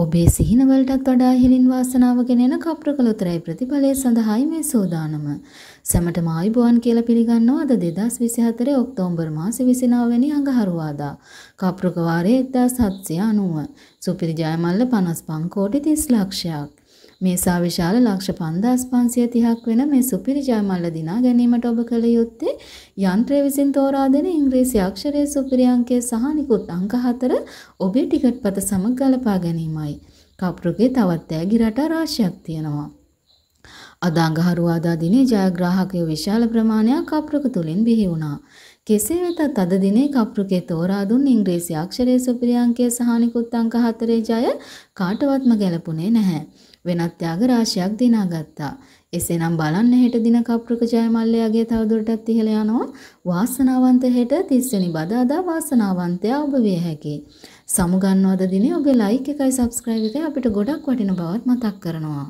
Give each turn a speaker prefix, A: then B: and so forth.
A: ඔබේ සිහිනවලටත් වඩා ඉහළින් වාසනාව ගෙනෙන කප්‍රකල උතරයි ප්‍රතිඵලය සඳහායි මේ සෝදානම. සැමටම ආයුබෝවන් කියලා පිළිගන්නවා අද 2024 ඔක්තෝබර් මාසේ 29 වෙනි අඟහරුවාදා. කප්‍රක වාරයේ 1790. සුපිරි ජයමල්ල 55 කෝටි 30 ලක්ෂයක්. මේ සා විශාල ලක්ෂ 5530ක් වෙන මේ සුපිරි ජයමල්ල දිනා ගැනීමට ඔබ කළ යුත්තේ යන්ත්‍රය විසින් තෝරා දෙන ඉංග්‍රීසි අක්ෂරයේ සුපිරි අංකය සහ නිකුත් අංක හතර ඔබේ ටිකට් පත සමග ගලපා ගැනීමයි. කප්රුගේ තවත් ඈගි රටා රාශියක් තියෙනවා. අද අඟහරුවාදා දිනේ ජයග්‍රාහකයෝ විශාල ප්‍රමාණයක් කප්‍රක තුලින් බිහි වුණා. කෙසේ වෙතත් අද දිනේ කප්‍රකේ තෝරා දුන් ඉංග්‍රීසි අක්ෂරයේ සුපිරි අංකයේ සහ නිකුත් අංක හතරේ ජය කාටවත්ම ගැලපුණේ නැහැ. වෙනත් ත්‍යාග රාශියක් දිනාගත්තා. එසේනම් බලන්න හෙට දින කප්‍රක ජයමල්ලයාගේ තවදුරටත් ඉහළ යනවා. වාසනාවන්ත හෙට 30 වෙනි බදාදා වාසනාවන්තයා ඔබ විය හැකියි. සමුගන්නවද දිනේ ඔබේ ලයික් එකයි subscribe එකයි අපිට ගොඩක් වටින බවත් මතක් කරනවා.